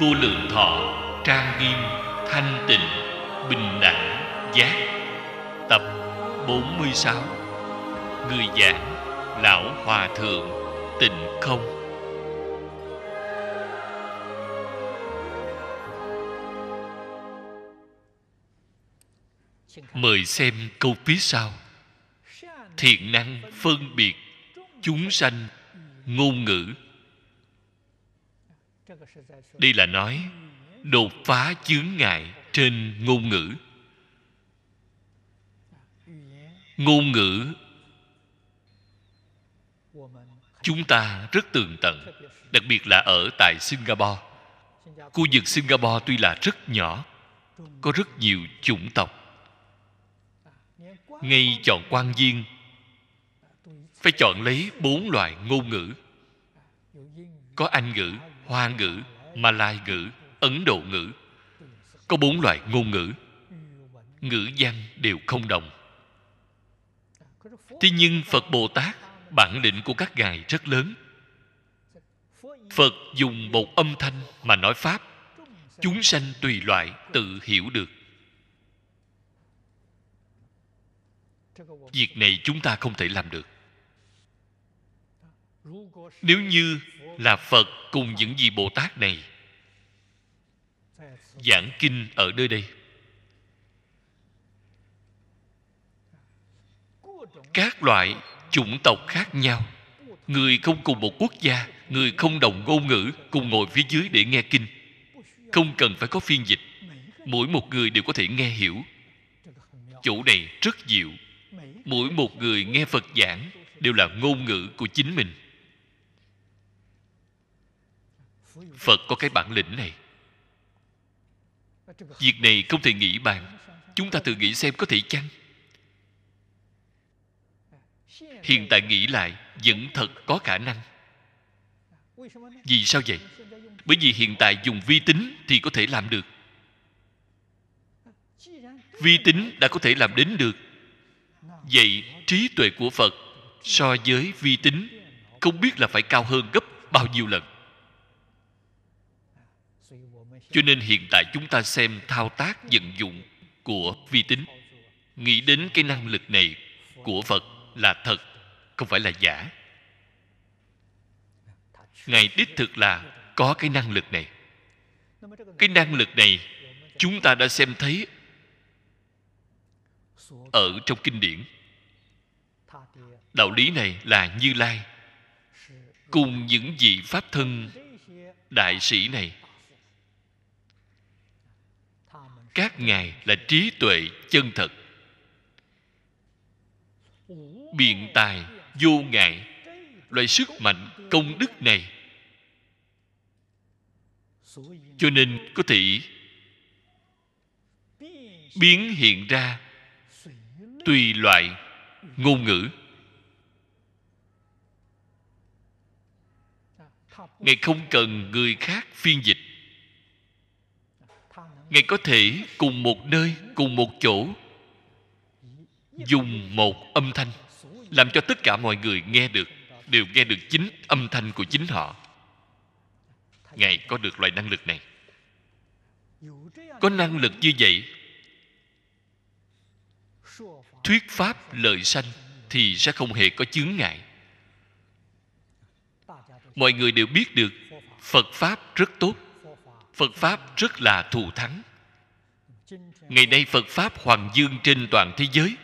vô lượng thọ trang nghiêm thanh tịnh bình đẳng giác tập 46 người giảng lão hòa thượng tịnh không mời xem câu phía sau thiện năng phân biệt chúng sanh ngôn ngữ đây là nói đột phá chướng ngại trên ngôn ngữ ngôn ngữ chúng ta rất tường tận đặc biệt là ở tại singapore khu vực singapore tuy là rất nhỏ có rất nhiều chủng tộc ngay chọn quan viên phải chọn lấy bốn loại ngôn ngữ có anh ngữ hoa ngữ malai ngữ ấn độ ngữ có bốn loại ngôn ngữ ngữ văn đều không đồng thế nhưng phật bồ tát bản định của các ngài rất lớn phật dùng một âm thanh mà nói pháp chúng sanh tùy loại tự hiểu được việc này chúng ta không thể làm được nếu như là phật cùng những vị bồ tát này giảng kinh ở nơi đây các loại chủng tộc khác nhau người không cùng một quốc gia người không đồng ngôn ngữ cùng ngồi phía dưới để nghe kinh không cần phải có phiên dịch mỗi một người đều có thể nghe hiểu chỗ này rất diệu mỗi một người nghe phật giảng đều là ngôn ngữ của chính mình phật có cái bản lĩnh này việc này không thể nghĩ bàn. chúng ta tự nghĩ xem có thể chăng hiện tại nghĩ lại vẫn thật có khả năng vì sao vậy bởi vì hiện tại dùng vi tính thì có thể làm được vi tính đã có thể làm đến được vậy trí tuệ của phật so với vi tính không biết là phải cao hơn gấp bao nhiêu lần cho nên hiện tại chúng ta xem thao tác vận dụng của vi tính nghĩ đến cái năng lực này của phật là thật không phải là giả ngài đích thực là có cái năng lực này cái năng lực này chúng ta đã xem thấy ở trong kinh điển đạo lý này là như lai cùng những vị pháp thân đại sĩ này các ngài là trí tuệ chân thật biện tài vô ngại loại sức mạnh công đức này cho nên có thể biến hiện ra tùy loại ngôn ngữ ngài không cần người khác phiên dịch ngài có thể cùng một nơi cùng một chỗ dùng một âm thanh làm cho tất cả mọi người nghe được đều nghe được chính âm thanh của chính họ ngài có được loại năng lực này có năng lực như vậy thuyết pháp lợi sanh thì sẽ không hề có chướng ngại mọi người đều biết được phật pháp rất tốt phật pháp rất là thù thắng ngày nay phật pháp hoàng dương trên toàn thế giới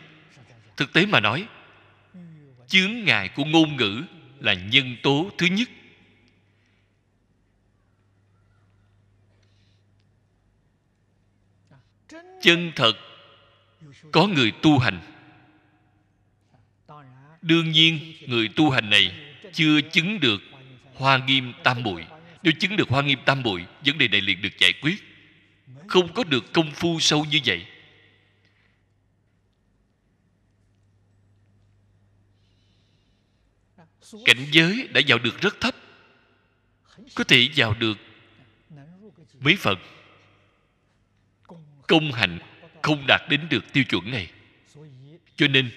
thực tế mà nói chướng ngại của ngôn ngữ là nhân tố thứ nhất chân thật có người tu hành đương nhiên người tu hành này chưa chứng được hoa nghiêm tam bụi nếu chứng được hoa nghiêm tam bụi vấn đề này liền được giải quyết không có được công phu sâu như vậy cảnh giới đã vào được rất thấp có thể vào được mấy phần công hạnh không đạt đến được tiêu chuẩn này cho nên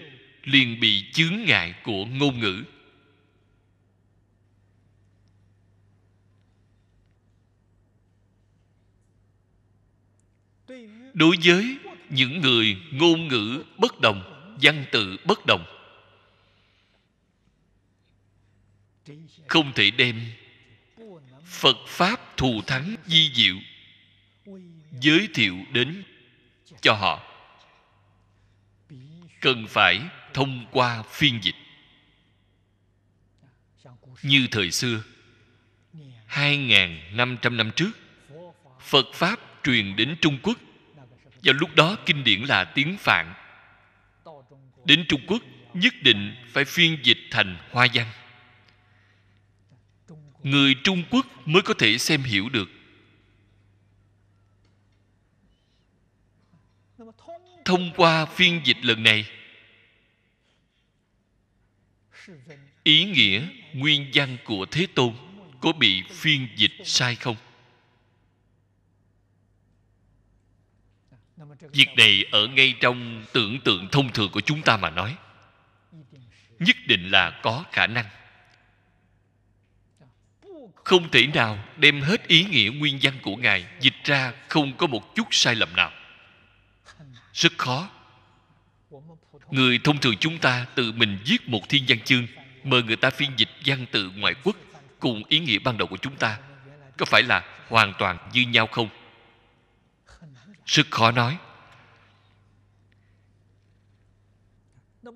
liền bị chướng ngại của ngôn ngữ đối với những người ngôn ngữ bất đồng văn tự bất đồng không thể đem phật pháp thù thắng di diệu giới thiệu đến cho họ cần phải thông qua phiên dịch như thời xưa hai năm trăm năm trước Phật Pháp truyền đến Trung Quốc do lúc đó kinh điển là tiếng phạn đến trung quốc nhất định phải phiên dịch thành hoa văn người trung quốc mới có thể xem hiểu được thông qua phiên dịch lần này ý nghĩa nguyên văn của thế tôn có bị phiên dịch sai không việc này ở ngay trong tưởng tượng thông thường của chúng ta mà nói nhất định là có khả năng không thể nào đem hết ý nghĩa nguyên văn của ngài dịch ra không có một chút sai lầm nào rất khó người thông thường chúng ta tự mình viết một thiên văn chương mời người ta phiên dịch văn tự ngoại quốc cùng ý nghĩa ban đầu của chúng ta có phải là hoàn toàn như nhau không rất khó nói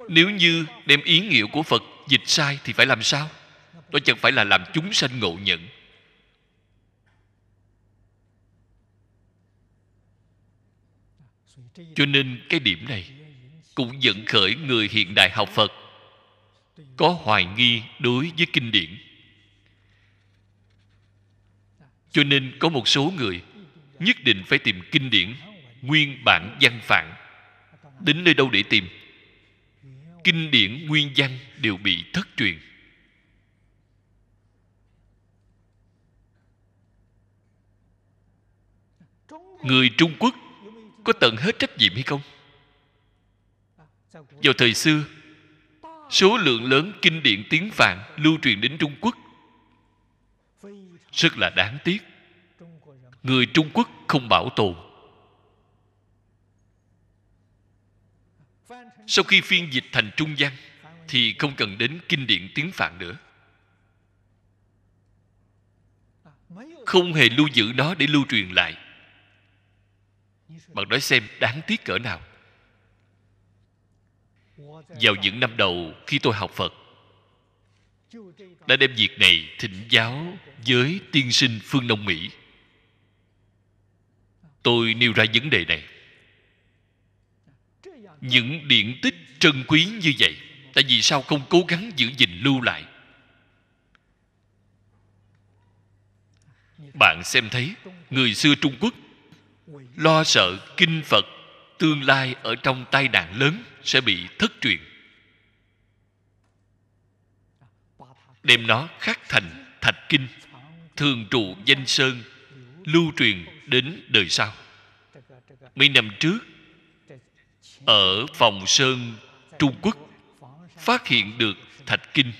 Nếu như đem ý nghĩa của Phật dịch sai thì phải làm sao? Đó chẳng phải là làm chúng sanh ngộ nhận Cho nên cái điểm này Cũng dẫn khởi người hiện đại học Phật Có hoài nghi đối với kinh điển Cho nên có một số người nhất định phải tìm kinh điển nguyên bản văn phản đến nơi đâu để tìm kinh điển nguyên văn đều bị thất truyền người trung quốc có tận hết trách nhiệm hay không vào thời xưa số lượng lớn kinh điển tiếng phạn lưu truyền đến trung quốc rất là đáng tiếc người trung quốc không bảo tồn sau khi phiên dịch thành trung văn thì không cần đến kinh điển tiếng phạn nữa không hề lưu giữ nó để lưu truyền lại bạn nói xem đáng tiếc cỡ nào vào những năm đầu khi tôi học phật đã đem việc này thỉnh giáo với tiên sinh phương đông mỹ tôi nêu ra vấn đề này những điện tích trân quý như vậy tại vì sao không cố gắng giữ gìn lưu lại bạn xem thấy người xưa trung quốc lo sợ kinh phật tương lai ở trong tai nạn lớn sẽ bị thất truyền đem nó khắc thành thạch kinh thường trụ danh sơn lưu truyền đến đời sau mấy năm trước ở phòng sơn trung quốc phát hiện được thạch kinh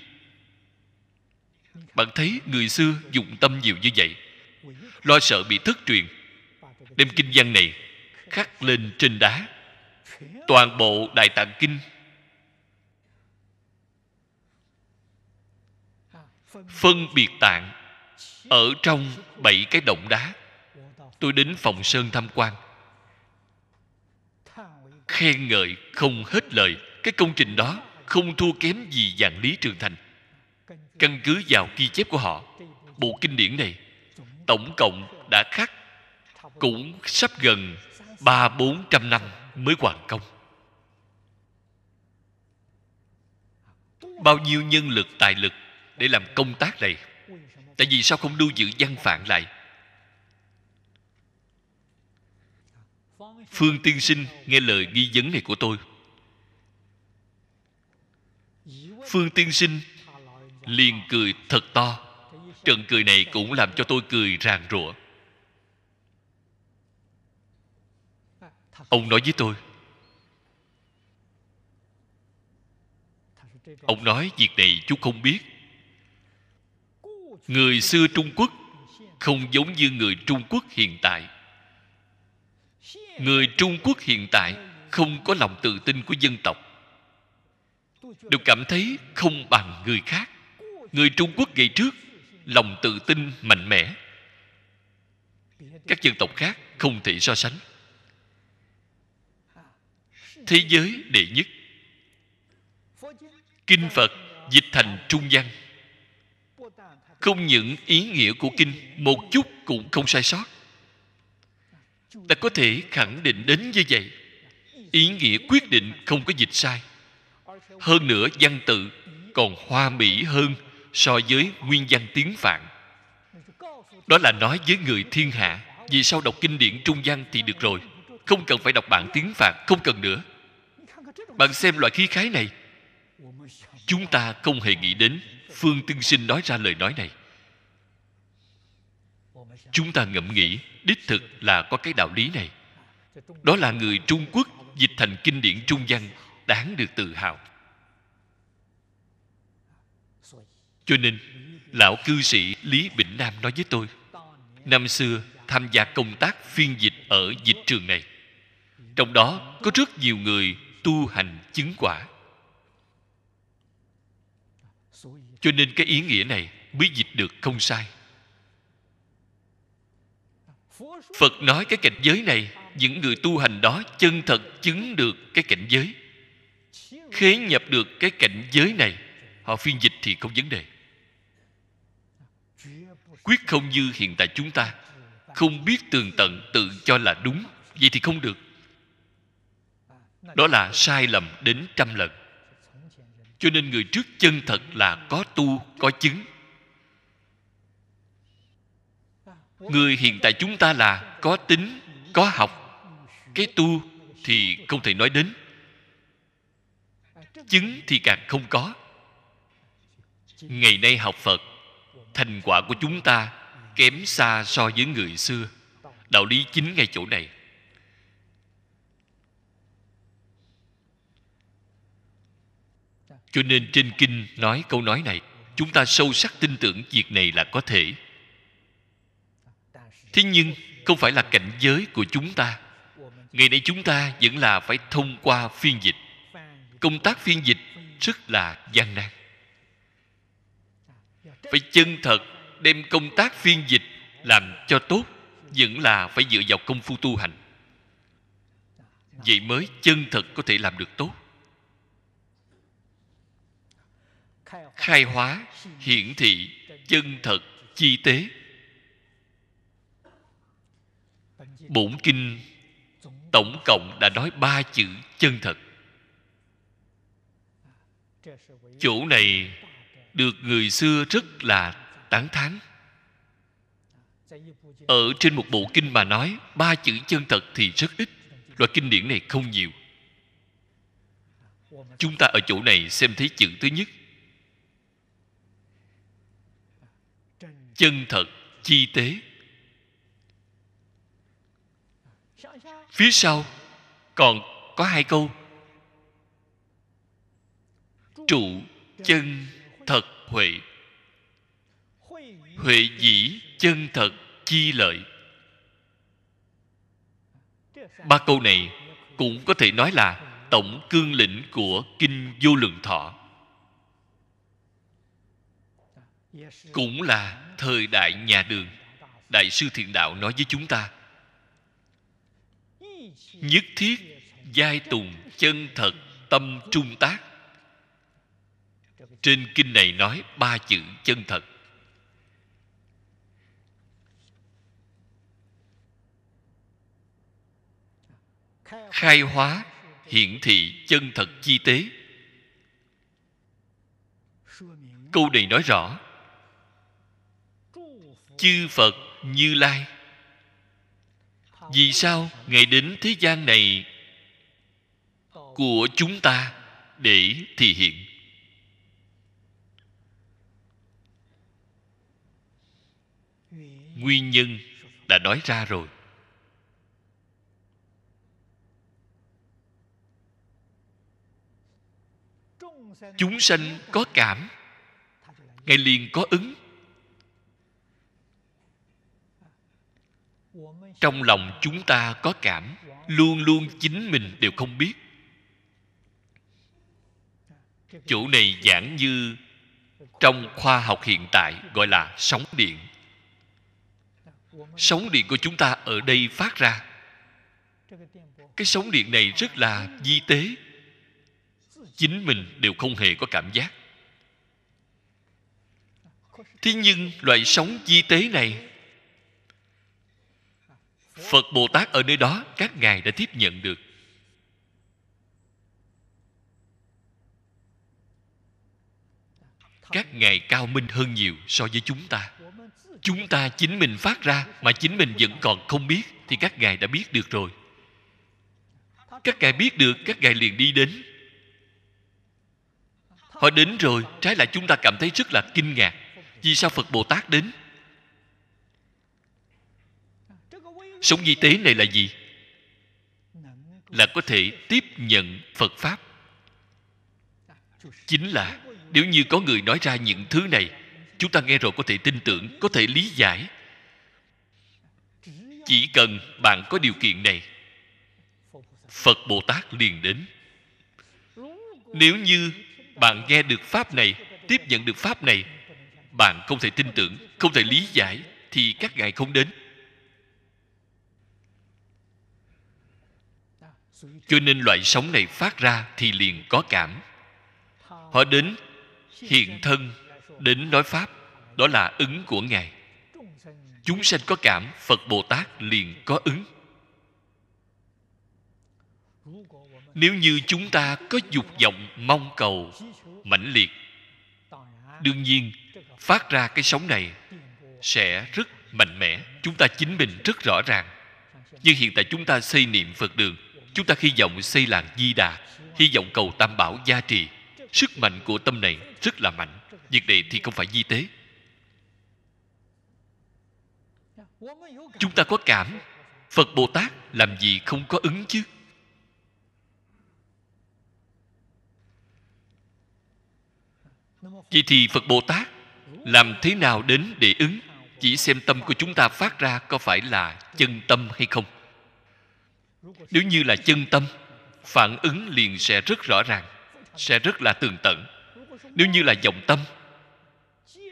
bạn thấy người xưa dụng tâm nhiều như vậy lo sợ bị thất truyền đem kinh văn này khắc lên trên đá toàn bộ đại tạng kinh phân biệt tạng ở trong bảy cái động đá tôi đến phòng sơn tham quan khen ngợi không hết lời cái công trình đó không thua kém gì dạng lý trường thành căn cứ vào ghi chép của họ bộ kinh điển này tổng cộng đã khắc cũng sắp gần ba bốn trăm năm mới hoàn công bao nhiêu nhân lực tài lực để làm công tác này tại vì sao không lưu giữ văn phản lại phương tiên sinh nghe lời nghi vấn này của tôi phương tiên sinh liền cười thật to trận cười này cũng làm cho tôi cười ràn rụa ông nói với tôi ông nói việc này chú không biết người xưa trung quốc không giống như người trung quốc hiện tại người trung quốc hiện tại không có lòng tự tin của dân tộc đều cảm thấy không bằng người khác người trung quốc ngày trước lòng tự tin mạnh mẽ các dân tộc khác không thể so sánh thế giới đệ nhất kinh phật dịch thành trung văn không những ý nghĩa của kinh một chút cũng không sai sót ta có thể khẳng định đến như vậy ý nghĩa quyết định không có dịch sai hơn nữa văn tự còn hoa mỹ hơn so với nguyên văn tiếng phạn đó là nói với người thiên hạ vì sao đọc kinh điển trung văn thì được rồi không cần phải đọc bản tiếng phạn không cần nữa bạn xem loại khí khái này chúng ta không hề nghĩ đến phương tiên sinh nói ra lời nói này chúng ta ngẫm nghĩ đích thực là có cái đạo lý này đó là người trung quốc dịch thành kinh điển trung văn đáng được tự hào cho nên lão cư sĩ lý bỉnh nam nói với tôi năm xưa tham gia công tác phiên dịch ở dịch trường này trong đó có rất nhiều người tu hành chứng quả cho nên cái ý nghĩa này mới dịch được không sai phật nói cái cảnh giới này những người tu hành đó chân thật chứng được cái cảnh giới khế nhập được cái cảnh giới này họ phiên dịch thì không vấn đề quyết không như hiện tại chúng ta không biết tường tận tự cho là đúng vậy thì không được đó là sai lầm đến trăm lần cho nên người trước chân thật là có tu có chứng người hiện tại chúng ta là có tính có học cái tu thì không thể nói đến chứng thì càng không có ngày nay học phật thành quả của chúng ta kém xa so với người xưa đạo lý chính ngay chỗ này cho nên trên kinh nói câu nói này chúng ta sâu sắc tin tưởng việc này là có thể thế nhưng không phải là cảnh giới của chúng ta ngày nay chúng ta vẫn là phải thông qua phiên dịch công tác phiên dịch rất là gian nan phải chân thật đem công tác phiên dịch làm cho tốt vẫn là phải dựa vào công phu tu hành vậy mới chân thật có thể làm được tốt khai hóa hiển thị chân thật chi tế bổn kinh tổng cộng đã nói ba chữ chân thật chỗ này được người xưa rất là tán thán ở trên một bộ kinh mà nói ba chữ chân thật thì rất ít loại kinh điển này không nhiều chúng ta ở chỗ này xem thấy chữ thứ nhất chân thật chi tế phía sau còn có hai câu trụ chân thật huệ huệ dĩ chân thật chi lợi ba câu này cũng có thể nói là tổng cương lĩnh của kinh vô lượng thọ cũng là thời đại nhà đường đại sư thiện đạo nói với chúng ta nhất thiết giai tùng chân thật tâm trung tác trên kinh này nói ba chữ chân thật khai hóa hiển thị chân thật chi tế câu này nói rõ chư phật như lai vì sao ngài đến thế gian này của chúng ta để thì hiện nguyên nhân đã nói ra rồi chúng sanh có cảm ngài liền có ứng trong lòng chúng ta có cảm luôn luôn chính mình đều không biết chỗ này giảng như trong khoa học hiện tại gọi là sóng điện sóng điện của chúng ta ở đây phát ra cái sóng điện này rất là di tế chính mình đều không hề có cảm giác thế nhưng loại sóng di tế này phật bồ tát ở nơi đó các ngài đã tiếp nhận được các ngài cao minh hơn nhiều so với chúng ta chúng ta chính mình phát ra mà chính mình vẫn còn không biết thì các ngài đã biết được rồi các ngài biết được các ngài liền đi đến họ đến rồi trái lại chúng ta cảm thấy rất là kinh ngạc vì sao phật bồ tát đến sống di tế này là gì là có thể tiếp nhận phật pháp chính là nếu như có người nói ra những thứ này chúng ta nghe rồi có thể tin tưởng có thể lý giải chỉ cần bạn có điều kiện này phật bồ tát liền đến nếu như bạn nghe được pháp này tiếp nhận được pháp này bạn không thể tin tưởng không thể lý giải thì các ngài không đến cho nên loại sóng này phát ra thì liền có cảm họ đến hiện thân đến nói pháp đó là ứng của ngài chúng sanh có cảm phật bồ tát liền có ứng nếu như chúng ta có dục vọng mong cầu mãnh liệt đương nhiên phát ra cái sóng này sẽ rất mạnh mẽ chúng ta chính mình rất rõ ràng nhưng hiện tại chúng ta xây niệm phật đường chúng ta hy vọng xây làng di đà hy vọng cầu tam bảo gia trì sức mạnh của tâm này rất là mạnh việc này thì không phải di tế chúng ta có cảm phật bồ tát làm gì không có ứng chứ vậy thì phật bồ tát làm thế nào đến để ứng chỉ xem tâm của chúng ta phát ra có phải là chân tâm hay không nếu như là chân tâm phản ứng liền sẽ rất rõ ràng sẽ rất là tường tận nếu như là vọng tâm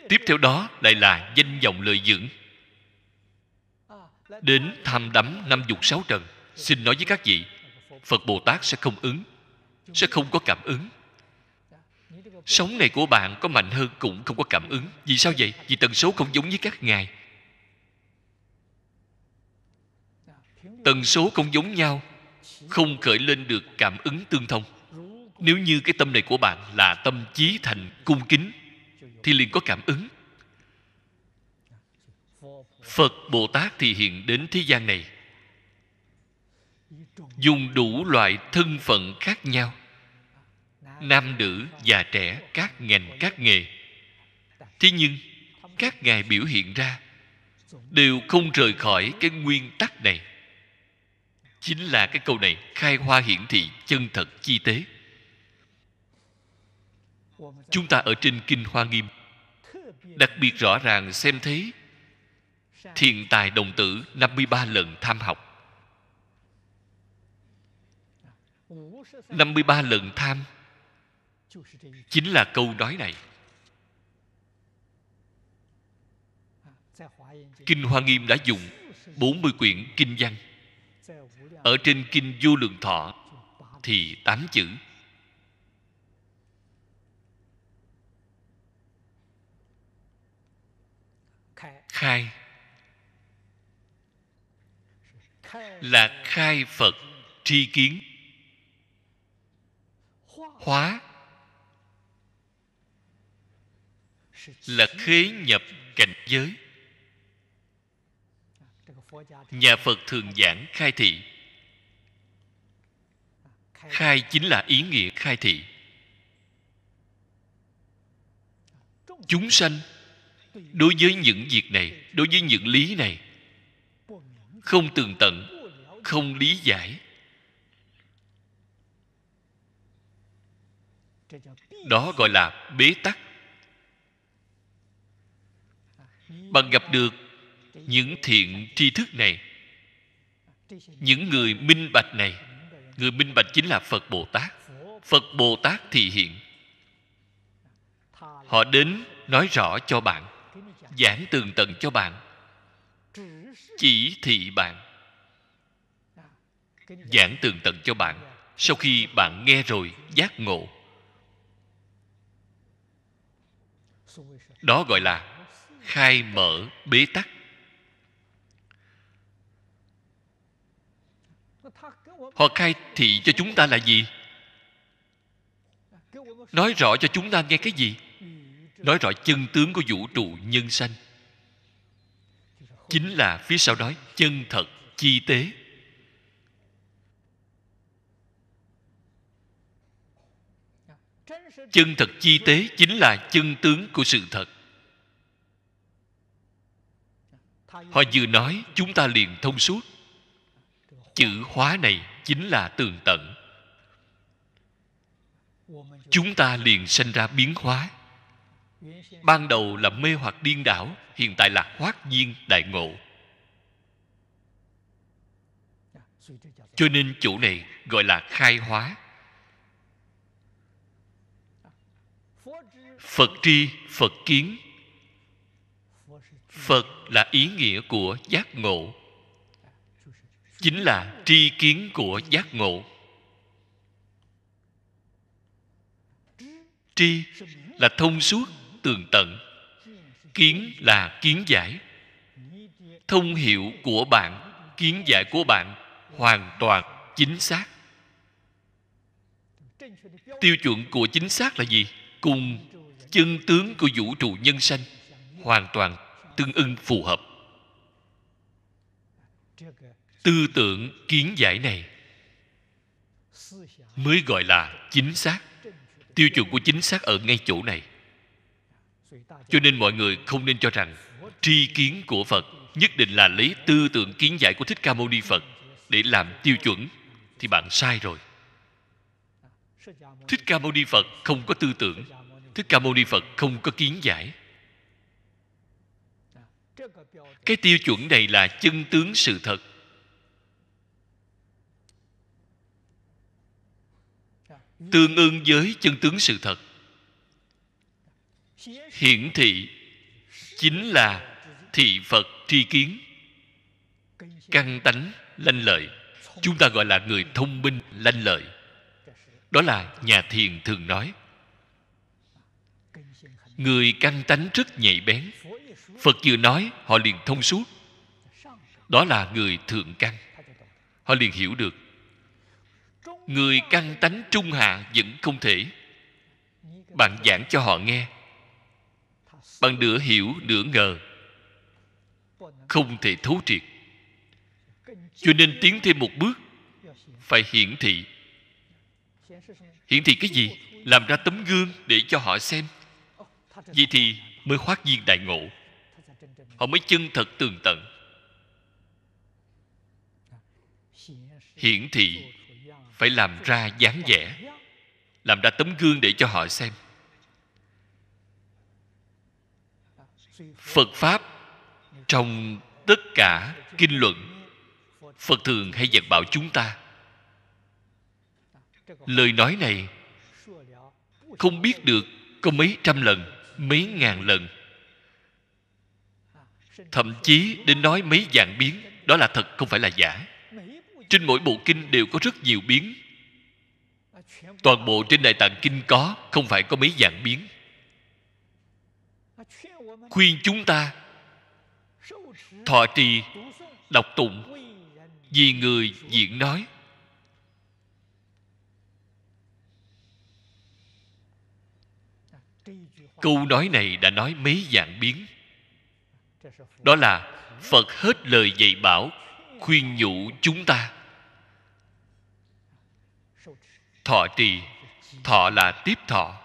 tiếp theo đó lại là danh vọng lợi dưỡng đến tham đắm năm dục sáu trần xin nói với các vị phật bồ tát sẽ không ứng sẽ không có cảm ứng sống này của bạn có mạnh hơn cũng không có cảm ứng vì sao vậy vì tần số không giống với các ngài tần số không giống nhau không khởi lên được cảm ứng tương thông nếu như cái tâm này của bạn là tâm chí thành cung kính thì liền có cảm ứng phật bồ tát thì hiện đến thế gian này dùng đủ loại thân phận khác nhau nam nữ già trẻ các ngành các nghề thế nhưng các ngài biểu hiện ra đều không rời khỏi cái nguyên tắc này chính là cái câu này khai hoa hiển thị chân thật chi tế chúng ta ở trên kinh hoa nghiêm đặc biệt rõ ràng xem thấy thiền tài đồng tử 53 lần tham học 53 lần tham Chính là câu nói này Kinh Hoa Nghiêm đã dùng 40 quyển kinh văn ở trên kinh vô lượng thọ thì tám chữ khai là khai phật tri kiến hóa là khế nhập cảnh giới nhà phật thường giảng khai thị khai chính là ý nghĩa khai thị chúng sanh đối với những việc này đối với những lý này không tường tận không lý giải đó gọi là bế tắc bằng gặp được những thiện tri thức này những người minh bạch này người minh bạch chính là phật bồ tát phật bồ tát thị hiện họ đến nói rõ cho bạn giảng tường tận cho bạn chỉ thị bạn giảng tường tận cho bạn sau khi bạn nghe rồi giác ngộ đó gọi là khai mở bế tắc họ khai thị cho chúng ta là gì nói rõ cho chúng ta nghe cái gì nói rõ chân tướng của vũ trụ nhân sanh chính là phía sau đó chân thật chi tế chân thật chi tế chính là chân tướng của sự thật họ vừa nói chúng ta liền thông suốt chữ hóa này chính là tường tận chúng ta liền sanh ra biến hóa ban đầu là mê hoặc điên đảo hiện tại là hoát nhiên đại ngộ cho nên chủ này gọi là khai hóa phật tri phật kiến phật là ý nghĩa của giác ngộ chính là tri kiến của giác ngộ tri là thông suốt tường tận kiến là kiến giải thông hiệu của bạn kiến giải của bạn hoàn toàn chính xác tiêu chuẩn của chính xác là gì cùng chân tướng của vũ trụ nhân sanh hoàn toàn tương ưng phù hợp tư tưởng kiến giải này mới gọi là chính xác tiêu chuẩn của chính xác ở ngay chỗ này cho nên mọi người không nên cho rằng tri kiến của phật nhất định là lấy tư tưởng kiến giải của thích ca mâu ni phật để làm tiêu chuẩn thì bạn sai rồi thích ca mâu ni phật không có tư tưởng thích ca mâu ni phật không có kiến giải cái tiêu chuẩn này là chân tướng sự thật tương ưng với chân tướng sự thật hiển thị chính là thị phật tri kiến căn tánh lanh lợi chúng ta gọi là người thông minh lanh lợi đó là nhà thiền thường nói người căn tánh rất nhạy bén phật vừa nói họ liền thông suốt đó là người thượng căn họ liền hiểu được người căn tánh trung hạ vẫn không thể bạn giảng cho họ nghe bạn nửa hiểu nửa ngờ không thể thấu triệt cho nên tiến thêm một bước phải hiển thị hiển thị cái gì làm ra tấm gương để cho họ xem vậy thì mới khoát viên đại ngộ họ mới chân thật tường tận hiển thị phải làm ra dáng vẻ làm ra tấm gương để cho họ xem phật pháp trong tất cả kinh luận phật thường hay dạy bảo chúng ta lời nói này không biết được có mấy trăm lần mấy ngàn lần thậm chí đến nói mấy dạng biến đó là thật không phải là giả trên mỗi bộ kinh đều có rất nhiều biến toàn bộ trên đại tạng kinh có không phải có mấy dạng biến khuyên chúng ta thọ trì đọc tụng vì người diễn nói câu nói này đã nói mấy dạng biến đó là phật hết lời dạy bảo khuyên nhủ chúng ta thọ trì thọ là tiếp thọ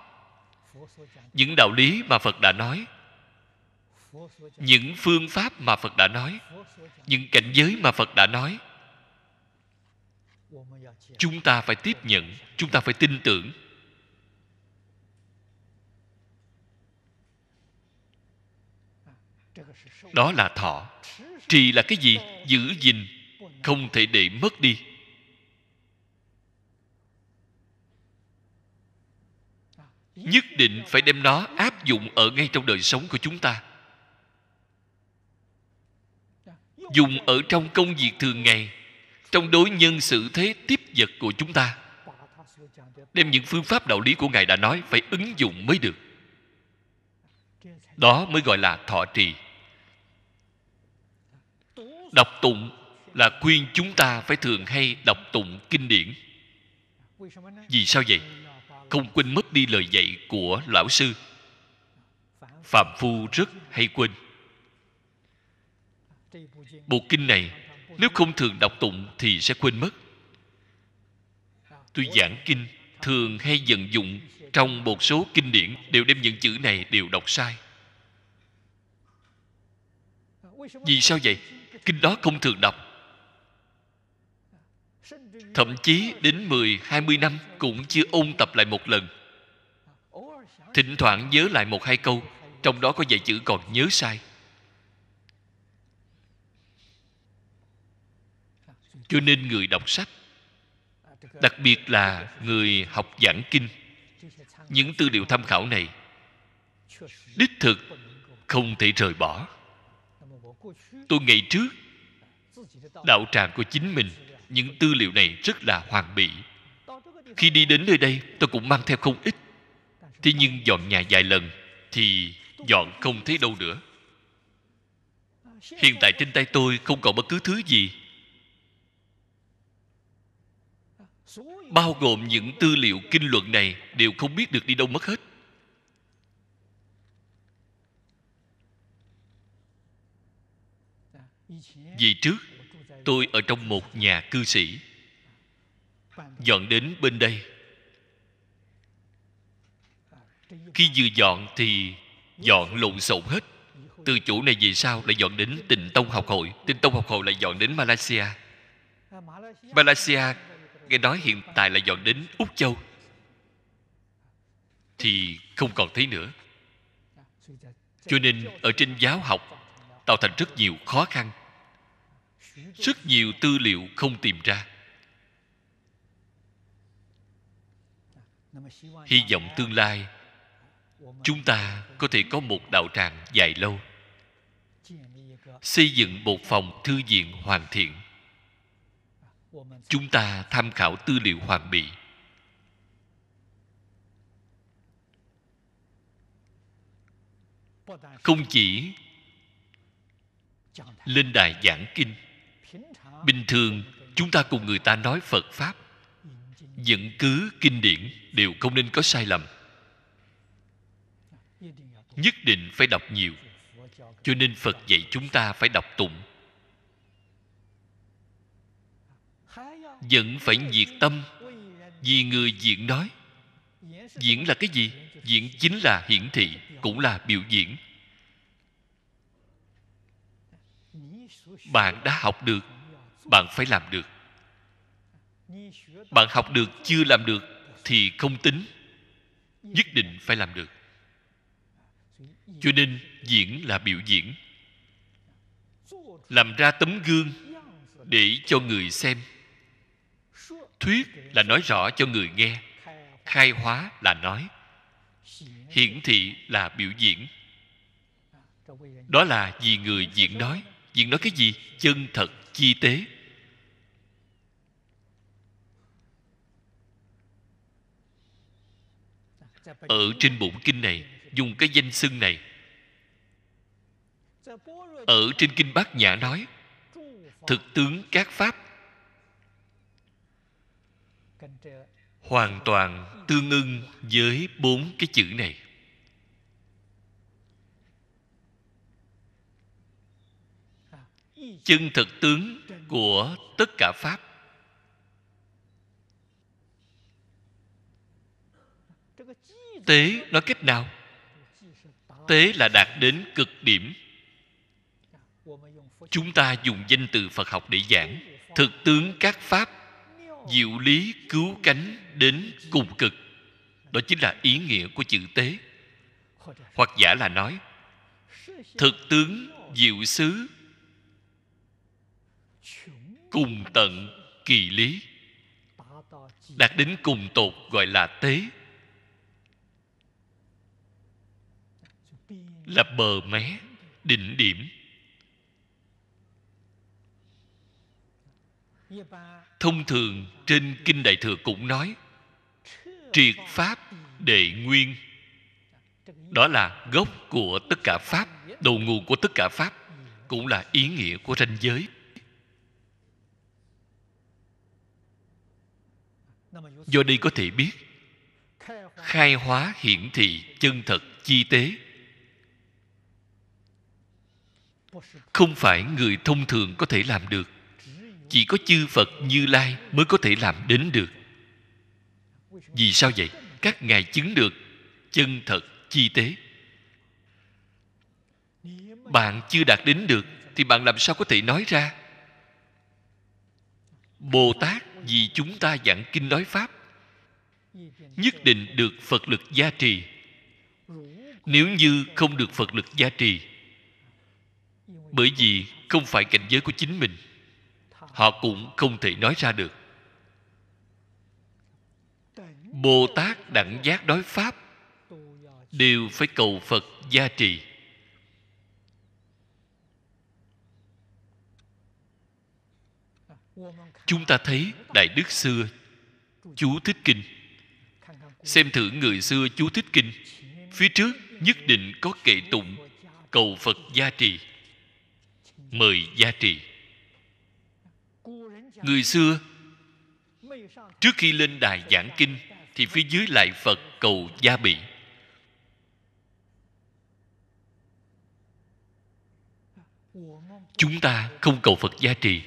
những đạo lý mà phật đã nói những phương pháp mà phật đã nói những cảnh giới mà phật đã nói chúng ta phải tiếp nhận chúng ta phải tin tưởng đó là thọ trì là cái gì giữ gìn không thể để mất đi nhất định phải đem nó áp dụng ở ngay trong đời sống của chúng ta dùng ở trong công việc thường ngày trong đối nhân sự thế tiếp vật của chúng ta đem những phương pháp đạo lý của ngài đã nói phải ứng dụng mới được đó mới gọi là thọ trì đọc tụng là khuyên chúng ta phải thường hay đọc tụng kinh điển vì sao vậy không quên mất đi lời dạy của lão sư phạm phu rất hay quên bộ kinh này nếu không thường đọc tụng thì sẽ quên mất tôi giảng kinh thường hay dần dụng trong một số kinh điển đều đem những chữ này đều đọc sai vì sao vậy kinh đó không thường đọc thậm chí đến 10, 20 năm cũng chưa ôn tập lại một lần. Thỉnh thoảng nhớ lại một hai câu, trong đó có vài chữ còn nhớ sai. Cho nên người đọc sách, đặc biệt là người học giảng kinh, những tư liệu tham khảo này đích thực không thể rời bỏ. Tôi ngày trước đạo tràng của chính mình những tư liệu này rất là hoàn mỹ khi đi đến nơi đây tôi cũng mang theo không ít thế nhưng dọn nhà vài lần thì dọn không thấy đâu nữa hiện tại trên tay tôi không còn bất cứ thứ gì bao gồm những tư liệu kinh luận này đều không biết được đi đâu mất hết vì trước tôi ở trong một nhà cư sĩ dọn đến bên đây khi vừa dọn thì dọn lộn xộn hết từ chỗ này về sau lại dọn đến tịnh tông học hội tịnh tông học hội lại dọn đến malaysia malaysia nghe nói hiện tại là dọn đến úc châu thì không còn thấy nữa cho nên ở trên giáo học tạo thành rất nhiều khó khăn rất nhiều tư liệu không tìm ra hy vọng tương lai chúng ta có thể có một đạo tràng dài lâu xây dựng một phòng thư viện hoàn thiện chúng ta tham khảo tư liệu hoàn bị không chỉ lên đài giảng kinh bình thường chúng ta cùng người ta nói phật pháp dẫn cứ kinh điển đều không nên có sai lầm nhất định phải đọc nhiều cho nên phật dạy chúng ta phải đọc tụng vẫn phải nhiệt tâm vì người diễn nói diễn là cái gì diễn chính là hiển thị cũng là biểu diễn bạn đã học được bạn phải làm được bạn học được chưa làm được thì không tính nhất định phải làm được cho nên diễn là biểu diễn làm ra tấm gương để cho người xem thuyết là nói rõ cho người nghe khai hóa là nói hiển thị là biểu diễn đó là vì người diễn nói diễn nói cái gì chân thật chi tế ở trên bộ kinh này dùng cái danh xưng này ở trên kinh bát nhã nói thực tướng các pháp hoàn toàn tương ưng với bốn cái chữ này chân thực tướng của tất cả pháp tế nói cách nào tế là đạt đến cực điểm chúng ta dùng danh từ phật học để giảng thực tướng các pháp diệu lý cứu cánh đến cùng cực đó chính là ý nghĩa của chữ tế hoặc giả là nói thực tướng diệu xứ cùng tận kỳ lý đạt đến cùng tột gọi là tế là bờ mé đỉnh điểm thông thường trên kinh đại thừa cũng nói triệt pháp đệ nguyên đó là gốc của tất cả pháp đầu nguồn của tất cả pháp cũng là ý nghĩa của ranh giới do đây có thể biết khai hóa hiển thị chân thật chi tế không phải người thông thường có thể làm được chỉ có chư phật như lai mới có thể làm đến được vì sao vậy các ngài chứng được chân thật chi tế bạn chưa đạt đến được thì bạn làm sao có thể nói ra bồ tát vì chúng ta giảng kinh nói pháp nhất định được phật lực gia trì nếu như không được phật lực gia trì bởi vì không phải cảnh giới của chính mình họ cũng không thể nói ra được bồ tát đẳng giác đối pháp đều phải cầu phật gia trì chúng ta thấy đại đức xưa chú thích kinh xem thử người xưa chú thích kinh phía trước nhất định có kệ tụng cầu phật gia trì mời gia trì người xưa trước khi lên đài giảng kinh thì phía dưới lại phật cầu gia bị chúng ta không cầu phật gia trì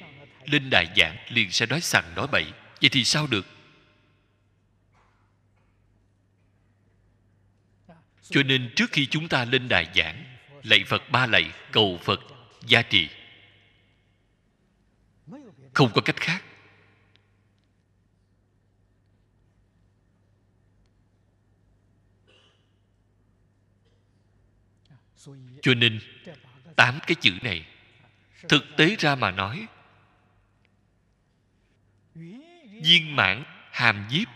lên đài giảng liền sẽ nói sằng nói bậy vậy thì sao được cho nên trước khi chúng ta lên đài giảng lạy phật ba lạy cầu phật giá trị không có cách khác cho nên tám cái chữ này thực tế ra mà nói viên mãn hàm nhiếp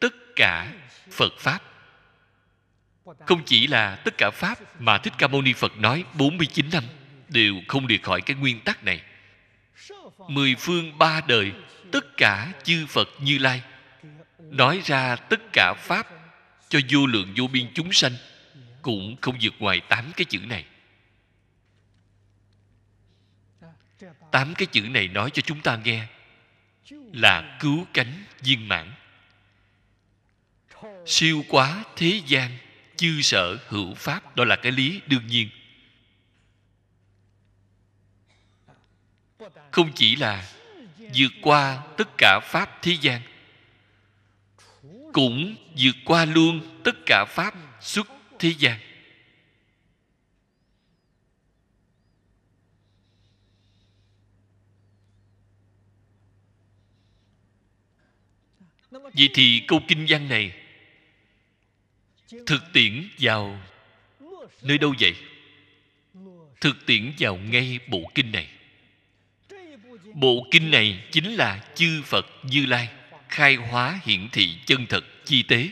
tất cả phật pháp không chỉ là tất cả pháp mà thích ca mâu ni phật nói 49 năm đều không đi khỏi cái nguyên tắc này mười phương ba đời tất cả chư phật như lai nói ra tất cả pháp cho vô lượng vô biên chúng sanh cũng không vượt ngoài tám cái chữ này tám cái chữ này nói cho chúng ta nghe là cứu cánh viên mãn siêu quá thế gian chư sở hữu pháp đó là cái lý đương nhiên không chỉ là vượt qua tất cả pháp thế gian cũng vượt qua luôn tất cả pháp xuất thế gian vậy thì câu kinh văn này thực tiễn vào nơi đâu vậy thực tiễn vào ngay bộ kinh này bộ kinh này chính là chư phật như lai khai hóa hiển thị chân thật chi tế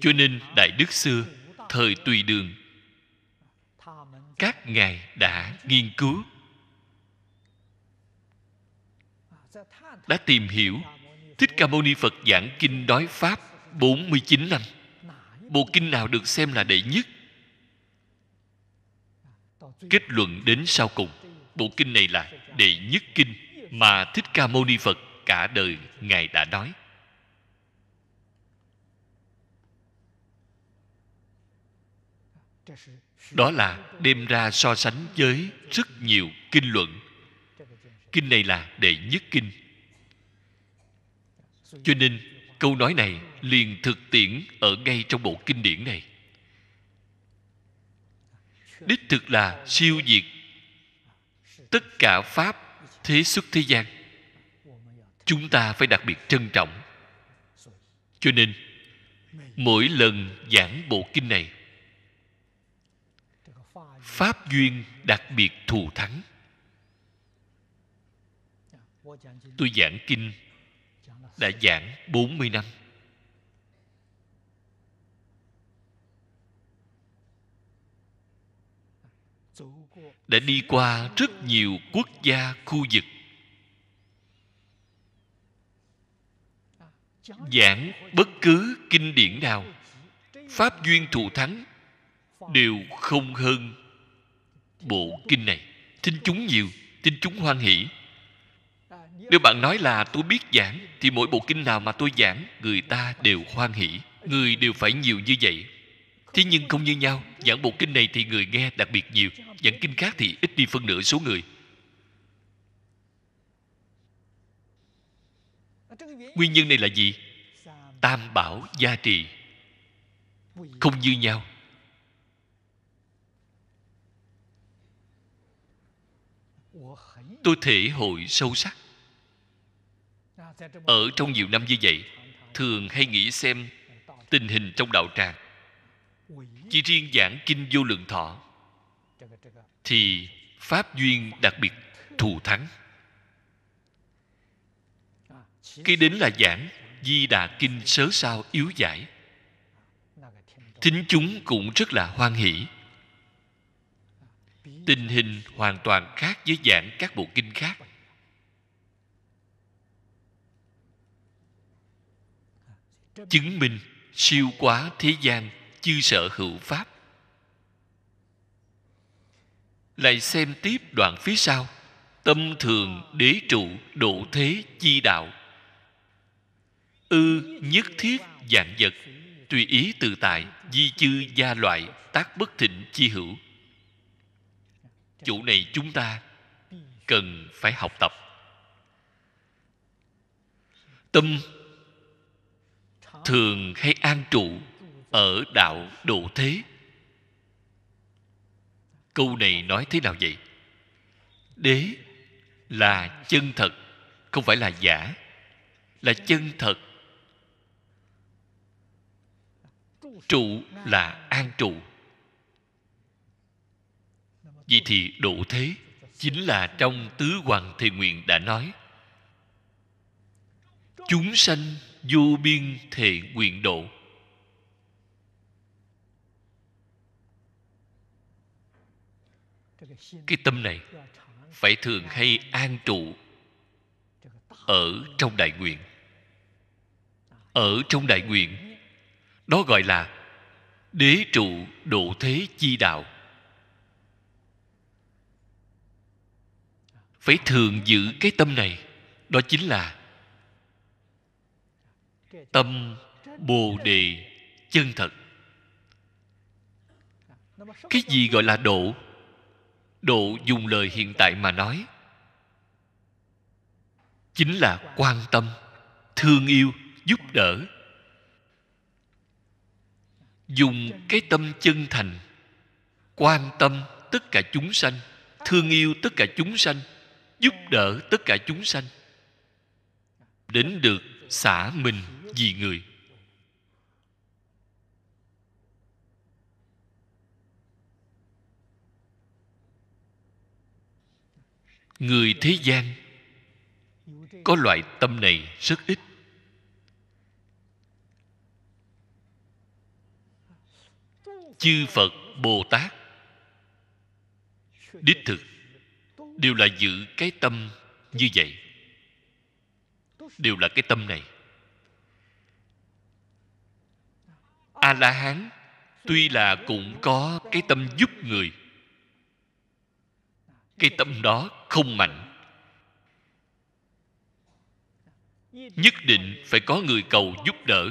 cho nên đại đức xưa thời tùy đường các ngài đã nghiên cứu đã tìm hiểu Thích Ca Mâu Ni Phật giảng kinh nói Pháp 49 năm Bộ kinh nào được xem là đệ nhất kết luận đến sau cùng bộ kinh này là đệ nhất kinh mà thích ca mâu ni phật cả đời ngài đã nói đó là đem ra so sánh với rất nhiều kinh luận kinh này là đệ nhất kinh cho nên câu nói này liền thực tiễn ở ngay trong bộ kinh điển này đích thực là siêu diệt tất cả pháp thế xuất thế gian chúng ta phải đặc biệt trân trọng cho nên mỗi lần giảng bộ kinh này pháp duyên đặc biệt thù thắng tôi giảng kinh đã giảng 40 năm đã đi qua rất nhiều quốc gia khu vực giảng bất cứ kinh điển nào pháp duyên thù thắng đều không hơn bộ kinh này thính chúng nhiều thính chúng hoan hỷ nếu bạn nói là tôi biết giảng thì mỗi bộ kinh nào mà tôi giảng người ta đều hoan hỷ người đều phải nhiều như vậy Thế nhưng không như nhau Giảng bộ kinh này thì người nghe đặc biệt nhiều Giảng kinh khác thì ít đi phân nửa số người Nguyên nhân này là gì? Tam bảo gia trì Không như nhau Tôi thể hội sâu sắc Ở trong nhiều năm như vậy Thường hay nghĩ xem Tình hình trong đạo tràng chỉ riêng giảng kinh vô lượng thọ thì pháp duyên đặc biệt thù thắng khi đến là giảng di đà kinh sớ sao yếu giải thính chúng cũng rất là hoan hỷ tình hình hoàn toàn khác với giảng các bộ kinh khác chứng minh siêu quá thế gian chư sở hữu pháp lại xem tiếp đoạn phía sau tâm thường đế trụ độ thế chi đạo ư nhất thiết dạng vật tùy ý tự tại di chư gia loại tác bất thịnh chi hữu chỗ này chúng ta cần phải học tập tâm thường hay an trụ ở đạo độ thế câu này nói thế nào vậy đế là chân thật không phải là giả là chân thật trụ là an trụ Vì thì độ thế chính là trong tứ hoàng thề nguyện đã nói chúng sanh vô biên thể nguyện độ cái tâm này phải thường hay an trụ ở trong đại nguyện ở trong đại nguyện đó gọi là đế trụ độ thế chi đạo phải thường giữ cái tâm này đó chính là tâm bồ đề chân thật cái gì gọi là độ độ dùng lời hiện tại mà nói chính là quan tâm thương yêu giúp đỡ dùng cái tâm chân thành quan tâm tất cả chúng sanh thương yêu tất cả chúng sanh giúp đỡ tất cả chúng sanh đến được xả mình vì người người thế gian có loại tâm này rất ít chư phật bồ tát đích thực đều là giữ cái tâm như vậy đều là cái tâm này a la hán tuy là cũng có cái tâm giúp người cái tâm đó không mạnh nhất định phải có người cầu giúp đỡ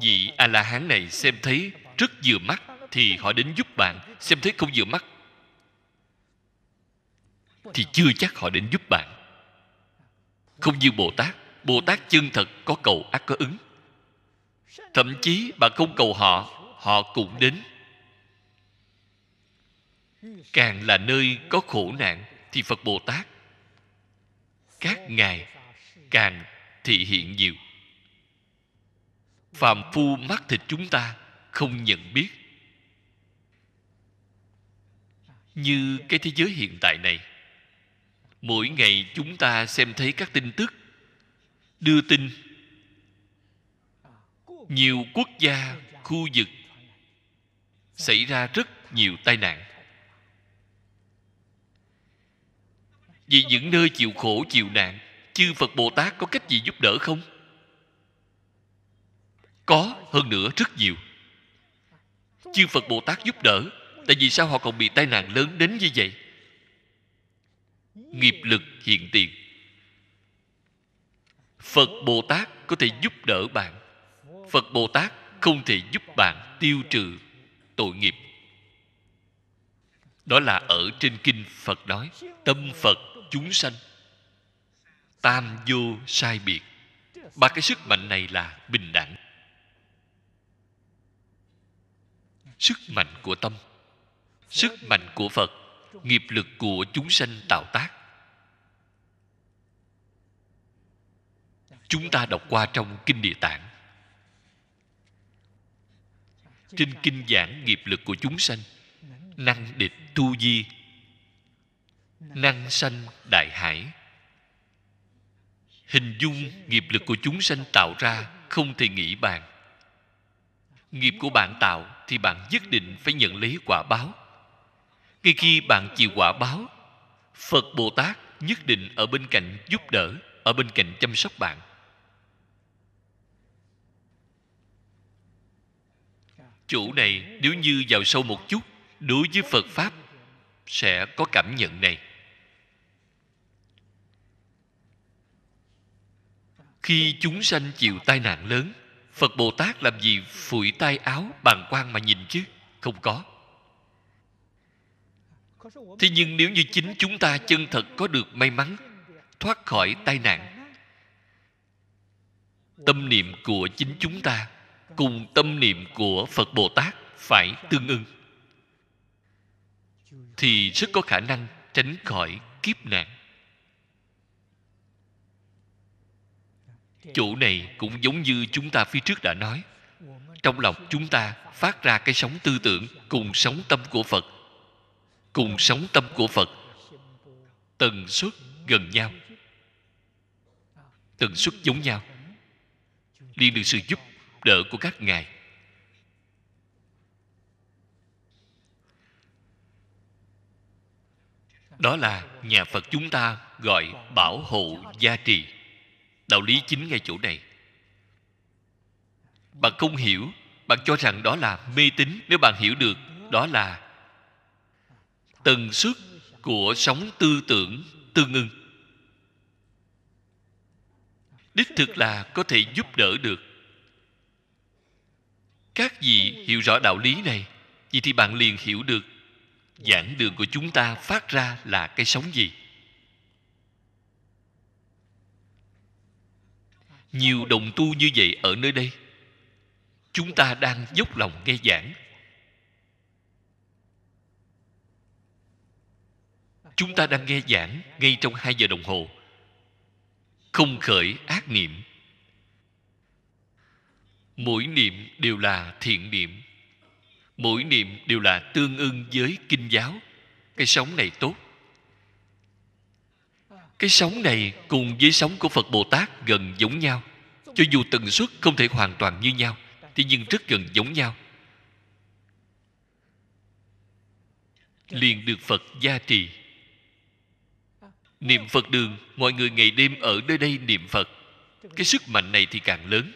vị a la hán này xem thấy rất vừa mắt thì họ đến giúp bạn xem thấy không vừa mắt thì chưa chắc họ đến giúp bạn không như bồ tát bồ tát chân thật có cầu ác có ứng thậm chí bạn không cầu họ họ cũng đến càng là nơi có khổ nạn thì phật bồ tát các ngài càng thị hiện nhiều phàm phu mắt thịt chúng ta không nhận biết như cái thế giới hiện tại này mỗi ngày chúng ta xem thấy các tin tức đưa tin nhiều quốc gia khu vực xảy ra rất nhiều tai nạn vì những nơi chịu khổ chịu nạn chư phật bồ tát có cách gì giúp đỡ không có hơn nữa rất nhiều chư phật bồ tát giúp đỡ tại vì sao họ còn bị tai nạn lớn đến như vậy nghiệp lực hiện tiền phật bồ tát có thể giúp đỡ bạn phật bồ tát không thể giúp bạn tiêu trừ tội nghiệp đó là ở trên kinh phật nói tâm phật chúng sanh tam vô sai biệt ba cái sức mạnh này là bình đẳng sức mạnh của tâm sức mạnh của phật nghiệp lực của chúng sanh tạo tác chúng ta đọc qua trong kinh địa tạng trên kinh giảng nghiệp lực của chúng sanh năng địch tu di năng sanh đại hải hình dung nghiệp lực của chúng sanh tạo ra không thể nghĩ bàn nghiệp của bạn tạo thì bạn nhất định phải nhận lấy quả báo ngay khi bạn chịu quả báo phật bồ tát nhất định ở bên cạnh giúp đỡ ở bên cạnh chăm sóc bạn chủ này nếu như vào sâu một chút đối với phật pháp sẽ có cảm nhận này khi chúng sanh chịu tai nạn lớn phật bồ tát làm gì phủi tay áo bàn quan mà nhìn chứ không có thế nhưng nếu như chính chúng ta chân thật có được may mắn thoát khỏi tai nạn tâm niệm của chính chúng ta cùng tâm niệm của phật bồ tát phải tương ưng thì rất có khả năng tránh khỏi kiếp nạn chỗ này cũng giống như chúng ta phía trước đã nói trong lòng chúng ta phát ra cái sống tư tưởng cùng sống tâm của phật cùng sống tâm của phật tần suất gần nhau tần suất giống nhau đi được sự giúp đỡ của các ngài đó là nhà phật chúng ta gọi bảo hộ gia trì đạo lý chính ngay chỗ này bạn không hiểu bạn cho rằng đó là mê tín nếu bạn hiểu được đó là tần suất của sóng tư tưởng tương ưng đích thực là có thể giúp đỡ được các vị hiểu rõ đạo lý này vậy thì bạn liền hiểu được giảng đường của chúng ta phát ra là cái sóng gì nhiều đồng tu như vậy ở nơi đây chúng ta đang dốc lòng nghe giảng chúng ta đang nghe giảng ngay trong hai giờ đồng hồ không khởi ác niệm mỗi niệm đều là thiện niệm mỗi niệm đều là tương ưng với kinh giáo cái sống này tốt cái sóng này cùng với sóng của phật bồ tát gần giống nhau cho dù tần suất không thể hoàn toàn như nhau thì nhưng rất gần giống nhau liền được phật gia trì niệm phật đường mọi người ngày đêm ở nơi đây niệm phật cái sức mạnh này thì càng lớn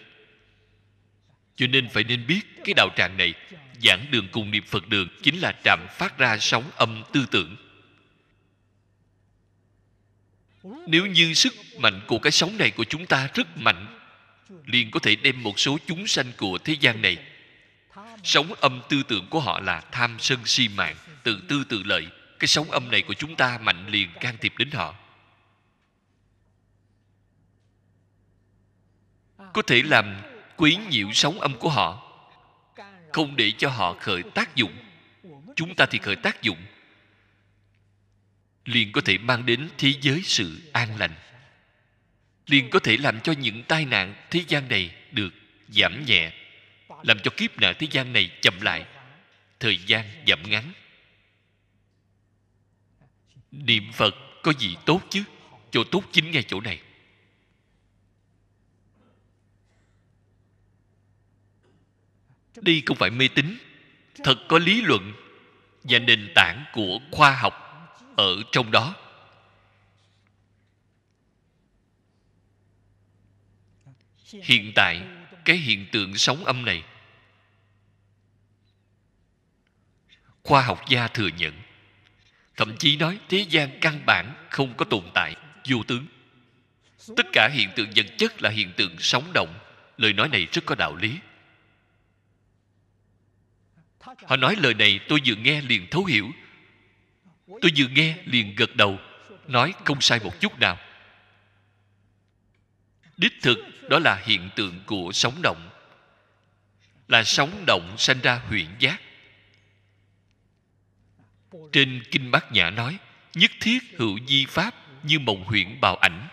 cho nên phải nên biết cái đạo tràng này giảng đường cùng niệm phật đường chính là trạm phát ra sóng âm tư tưởng nếu như sức mạnh của cái sống này của chúng ta rất mạnh liền có thể đem một số chúng sanh của thế gian này sống âm tư tưởng của họ là tham sân si mạng tự tư tự lợi cái sóng âm này của chúng ta mạnh liền can thiệp đến họ có thể làm quấy nhiễu sóng âm của họ không để cho họ khởi tác dụng chúng ta thì khởi tác dụng liền có thể mang đến thế giới sự an lành liền có thể làm cho những tai nạn thế gian này được giảm nhẹ làm cho kiếp nạn thế gian này chậm lại thời gian giảm ngắn niệm phật có gì tốt chứ chỗ tốt chính ngay chỗ này Đi không phải mê tín thật có lý luận và nền tảng của khoa học ở trong đó hiện tại cái hiện tượng sóng âm này khoa học gia thừa nhận thậm chí nói thế gian căn bản không có tồn tại vô tướng tất cả hiện tượng vật chất là hiện tượng sống động lời nói này rất có đạo lý họ nói lời này tôi vừa nghe liền thấu hiểu tôi vừa nghe liền gật đầu nói không sai một chút nào đích thực đó là hiện tượng của sống động là sống động sanh ra huyện giác trên kinh bát nhã nói nhất thiết hữu di pháp như mộng huyện bào ảnh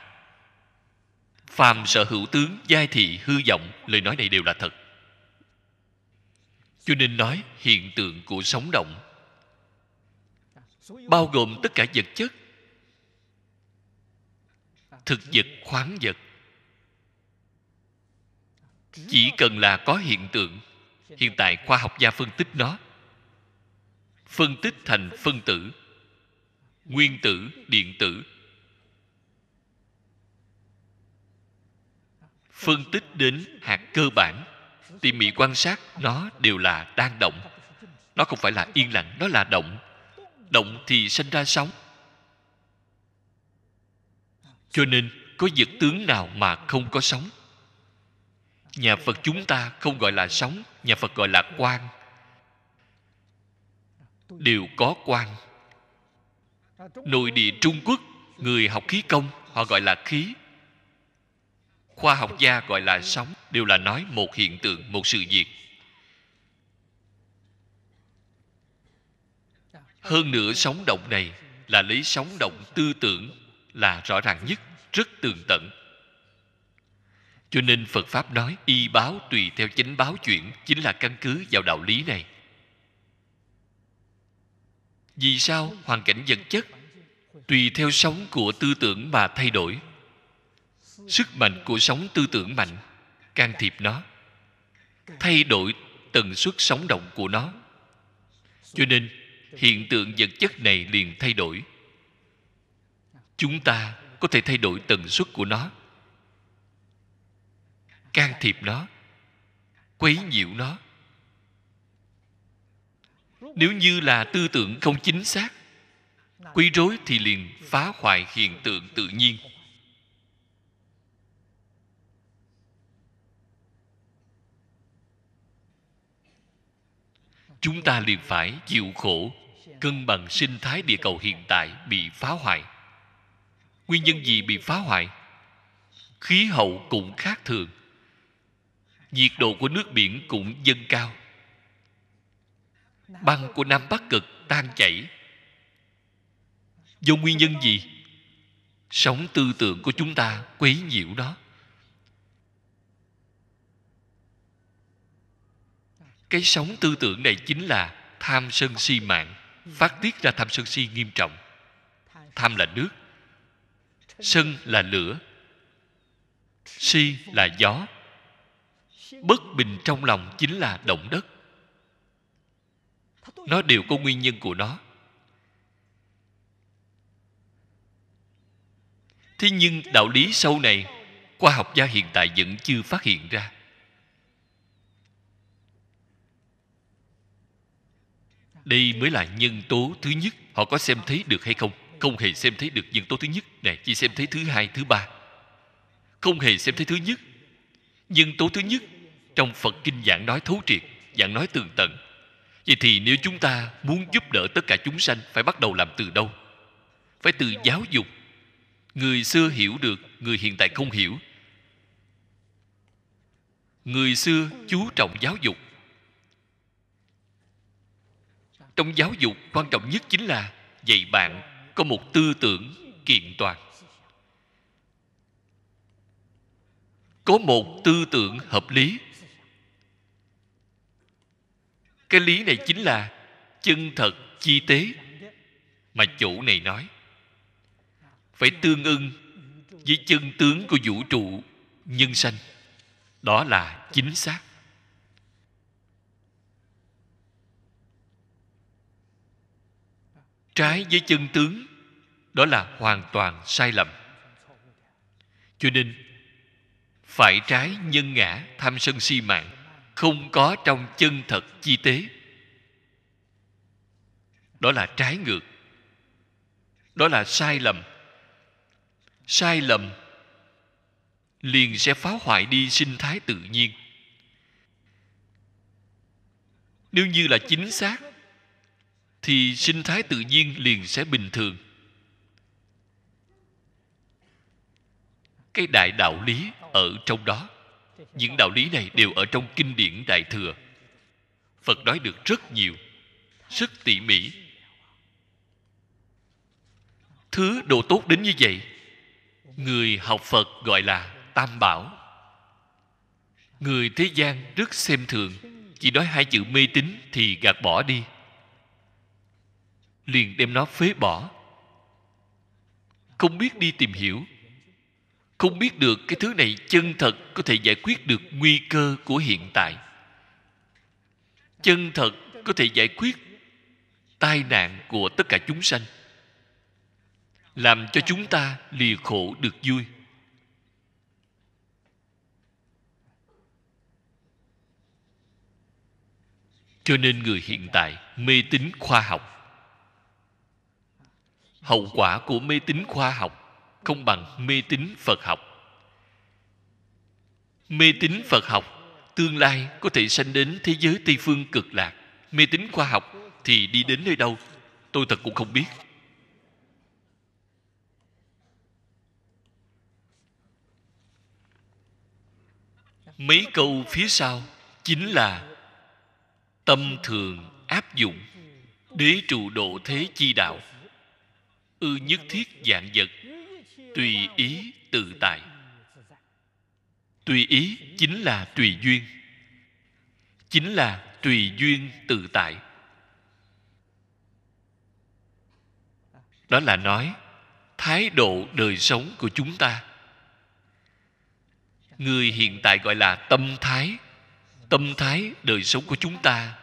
phàm sở hữu tướng giai thị hư vọng lời nói này đều là thật cho nên nói hiện tượng của sống động bao gồm tất cả vật chất thực vật khoáng vật chỉ cần là có hiện tượng hiện tại khoa học gia phân tích nó phân tích thành phân tử nguyên tử điện tử phân tích đến hạt cơ bản tỉ mỉ quan sát nó đều là đang động nó không phải là yên lặng nó là động động thì sanh ra sóng cho nên có vật tướng nào mà không có sóng nhà phật chúng ta không gọi là sóng nhà phật gọi là quan đều có quan nội địa trung quốc người học khí công họ gọi là khí khoa học gia gọi là sóng đều là nói một hiện tượng một sự việc hơn nữa sóng động này là lấy sóng động tư tưởng là rõ ràng nhất rất tường tận cho nên phật pháp nói y báo tùy theo chính báo chuyển chính là căn cứ vào đạo lý này vì sao hoàn cảnh vật chất tùy theo sóng của tư tưởng mà thay đổi sức mạnh của sóng tư tưởng mạnh can thiệp nó thay đổi tần suất sóng động của nó cho nên hiện tượng vật chất này liền thay đổi chúng ta có thể thay đổi tần suất của nó can thiệp nó quấy nhiễu nó nếu như là tư tưởng không chính xác quấy rối thì liền phá hoại hiện tượng tự nhiên chúng ta liền phải chịu khổ cân bằng sinh thái địa cầu hiện tại bị phá hoại nguyên nhân gì bị phá hoại khí hậu cũng khác thường nhiệt độ của nước biển cũng dâng cao băng của nam bắc cực tan chảy do nguyên nhân gì sống tư tưởng của chúng ta quấy nhiễu đó cái sống tư tưởng này chính là tham sân si mạng phát tiết ra tham sân si nghiêm trọng tham là nước sân là lửa si là gió bất bình trong lòng chính là động đất nó đều có nguyên nhân của nó thế nhưng đạo lý sâu này khoa học gia hiện tại vẫn chưa phát hiện ra đây mới là nhân tố thứ nhất họ có xem thấy được hay không không hề xem thấy được nhân tố thứ nhất này chỉ xem thấy thứ hai thứ ba không hề xem thấy thứ nhất nhân tố thứ nhất trong phật kinh giảng nói thấu triệt giảng nói tường tận vậy thì nếu chúng ta muốn giúp đỡ tất cả chúng sanh phải bắt đầu làm từ đâu phải từ giáo dục người xưa hiểu được người hiện tại không hiểu người xưa chú trọng giáo dục trong giáo dục quan trọng nhất chính là dạy bạn có một tư tưởng kiện toàn có một tư tưởng hợp lý cái lý này chính là chân thật chi tế mà chủ này nói phải tương ưng với chân tướng của vũ trụ nhân sanh đó là chính xác trái với chân tướng đó là hoàn toàn sai lầm cho nên phải trái nhân ngã tham sân si mạng không có trong chân thật chi tế đó là trái ngược đó là sai lầm sai lầm liền sẽ phá hoại đi sinh thái tự nhiên nếu như là chính xác thì sinh thái tự nhiên liền sẽ bình thường cái đại đạo lý ở trong đó những đạo lý này đều ở trong kinh điển đại thừa phật nói được rất nhiều rất tỉ mỉ thứ độ tốt đến như vậy người học phật gọi là tam bảo người thế gian rất xem thường chỉ nói hai chữ mê tín thì gạt bỏ đi liền đem nó phế bỏ không biết đi tìm hiểu không biết được cái thứ này chân thật có thể giải quyết được nguy cơ của hiện tại chân thật có thể giải quyết tai nạn của tất cả chúng sanh làm cho chúng ta lìa khổ được vui cho nên người hiện tại mê tín khoa học hậu quả của mê tín khoa học không bằng mê tín phật học mê tín phật học tương lai có thể sanh đến thế giới tây phương cực lạc mê tín khoa học thì đi đến nơi đâu tôi thật cũng không biết mấy câu phía sau chính là tâm thường áp dụng đế trụ độ thế chi đạo ư nhất thiết dạng vật tùy ý tự tại tùy ý chính là tùy duyên chính là tùy duyên tự tại đó là nói thái độ đời sống của chúng ta người hiện tại gọi là tâm thái tâm thái đời sống của chúng ta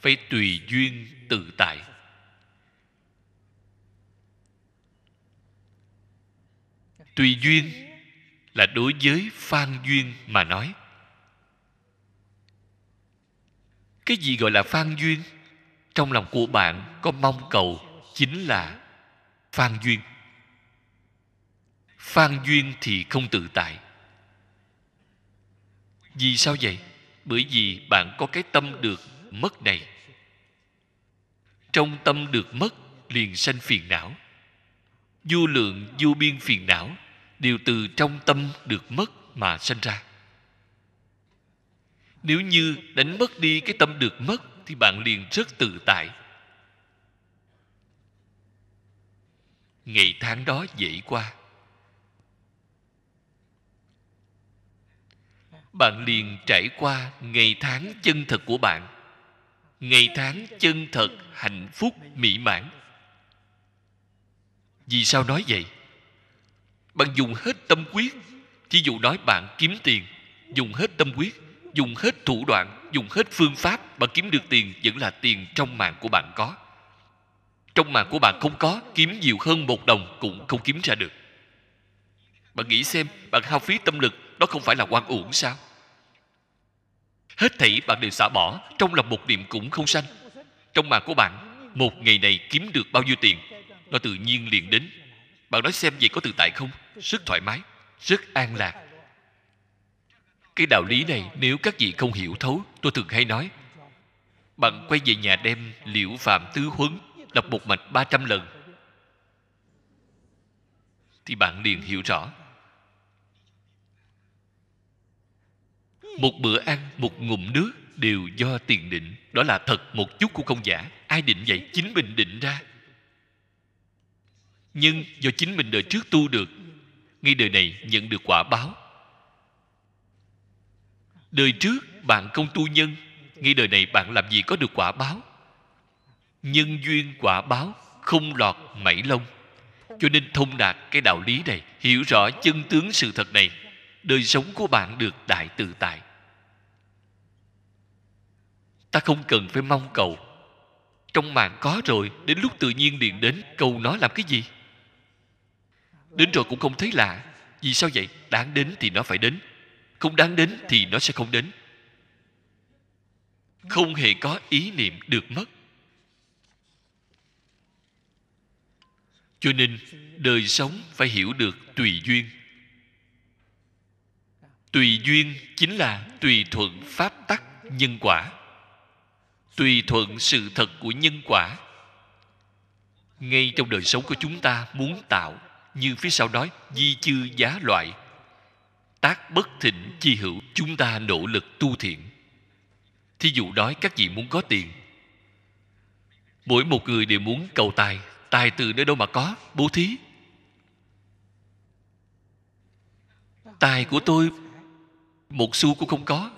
phải tùy duyên tự tại tùy duyên là đối với phan duyên mà nói cái gì gọi là phan duyên trong lòng của bạn có mong cầu chính là phan duyên phan duyên thì không tự tại vì sao vậy bởi vì bạn có cái tâm được mất này trong tâm được mất liền sanh phiền não vô lượng vô biên phiền não đều từ trong tâm được mất mà sinh ra nếu như đánh mất đi cái tâm được mất thì bạn liền rất tự tại ngày tháng đó dễ qua bạn liền trải qua ngày tháng chân thật của bạn ngày tháng chân thật hạnh phúc mỹ mãn vì sao nói vậy bạn dùng hết tâm quyết chỉ dụ nói bạn kiếm tiền dùng hết tâm quyết dùng hết thủ đoạn dùng hết phương pháp bạn kiếm được tiền vẫn là tiền trong mạng của bạn có trong mạng của bạn không có kiếm nhiều hơn một đồng cũng không kiếm ra được bạn nghĩ xem bạn hao phí tâm lực đó không phải là quan uổng sao hết thảy bạn đều xả bỏ trong lòng một niệm cũng không sanh trong mạng của bạn một ngày này kiếm được bao nhiêu tiền nó tự nhiên liền đến bạn nói xem gì có tự tại không rất thoải mái rất an lạc cái đạo lý này nếu các vị không hiểu thấu tôi thường hay nói bạn quay về nhà đem liễu phạm tứ huấn đọc một mạch 300 lần thì bạn liền hiểu rõ một bữa ăn một ngụm nước đều do tiền định đó là thật một chút cũng không giả ai định vậy chính mình định ra nhưng do chính mình đời trước tu được ngay đời này nhận được quả báo đời trước bạn không tu nhân ngay đời này bạn làm gì có được quả báo nhân duyên quả báo không lọt mảy lông cho nên thông đạt cái đạo lý này hiểu rõ chân tướng sự thật này đời sống của bạn được đại tự tại ta không cần phải mong cầu trong mạng có rồi đến lúc tự nhiên liền đến cầu nó làm cái gì Đến rồi cũng không thấy lạ Vì sao vậy? Đáng đến thì nó phải đến Không đáng đến thì nó sẽ không đến Không hề có ý niệm được mất Cho nên đời sống phải hiểu được tùy duyên Tùy duyên chính là tùy thuận pháp tắc nhân quả Tùy thuận sự thật của nhân quả ngay trong đời sống của chúng ta muốn tạo như phía sau nói di chư giá loại tác bất thịnh chi hữu chúng ta nỗ lực tu thiện thí dụ nói các vị muốn có tiền mỗi một người đều muốn cầu tài tài từ nơi đâu mà có bố thí tài của tôi một xu cũng không có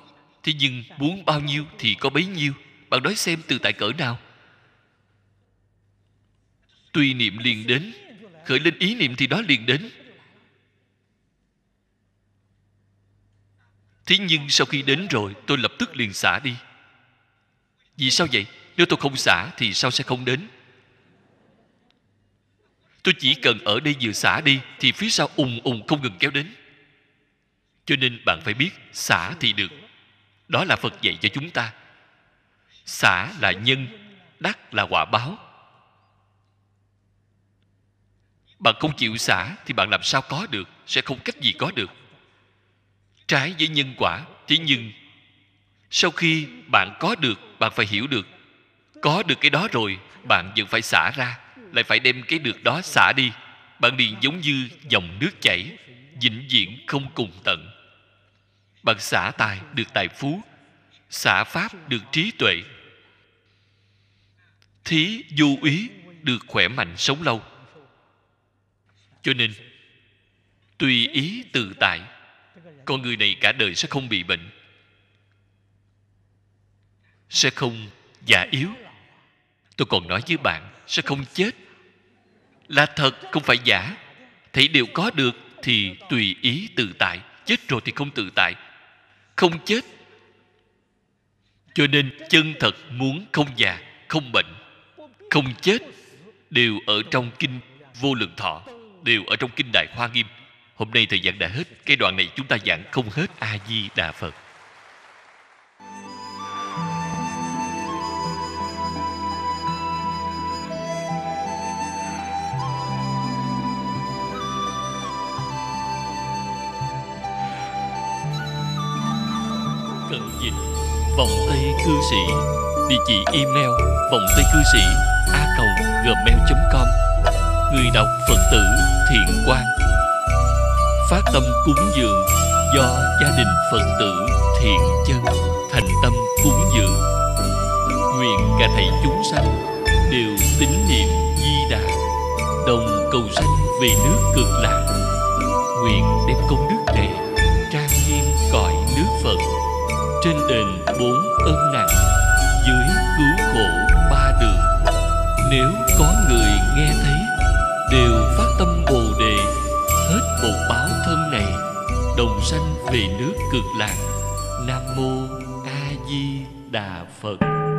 thế nhưng muốn bao nhiêu thì có bấy nhiêu bạn nói xem từ tại cỡ nào tuy niệm liền đến khởi lên ý niệm thì đó liền đến thế nhưng sau khi đến rồi tôi lập tức liền xả đi vì sao vậy nếu tôi không xả thì sao sẽ không đến tôi chỉ cần ở đây vừa xả đi thì phía sau ùng ùng không ngừng kéo đến cho nên bạn phải biết xả thì được đó là phật dạy cho chúng ta xả là nhân đắc là quả báo bạn không chịu xả thì bạn làm sao có được sẽ không cách gì có được trái với nhân quả thế nhưng sau khi bạn có được bạn phải hiểu được có được cái đó rồi bạn vẫn phải xả ra lại phải đem cái được đó xả đi bạn liền giống như dòng nước chảy vĩnh viễn không cùng tận bạn xả tài được tài phú xả pháp được trí tuệ thí du ý được khỏe mạnh sống lâu cho nên tùy ý tự tại con người này cả đời sẽ không bị bệnh sẽ không già yếu tôi còn nói với bạn sẽ không chết là thật không phải giả thấy điều có được thì tùy ý tự tại chết rồi thì không tự tại không chết cho nên chân thật muốn không già không bệnh không chết đều ở trong kinh vô lượng thọ đều ở trong kinh đại hoa nghiêm hôm nay thời gian đã hết cái đoạn này chúng ta giảng không hết a di đà phật cận dịch vòng tay cư sĩ địa chỉ email vòng tay cư sĩ a gmail com người đọc phật tử thiện quan phát tâm cúng dường do gia đình phật tử thiện chân thành tâm cúng dường nguyện cả thầy chúng sanh đều tín niệm di đà đồng cầu sanh về nước cực lạc nguyện đem công đức này trang nghiêm cõi nước phật trên đền bốn ơn nặng dưới cứu khổ ba đường nếu có người nghe thấy đều phát tâm bồ đề hết bổn báo thân này đồng sanh về nước cực lạc nam mô a di đà phật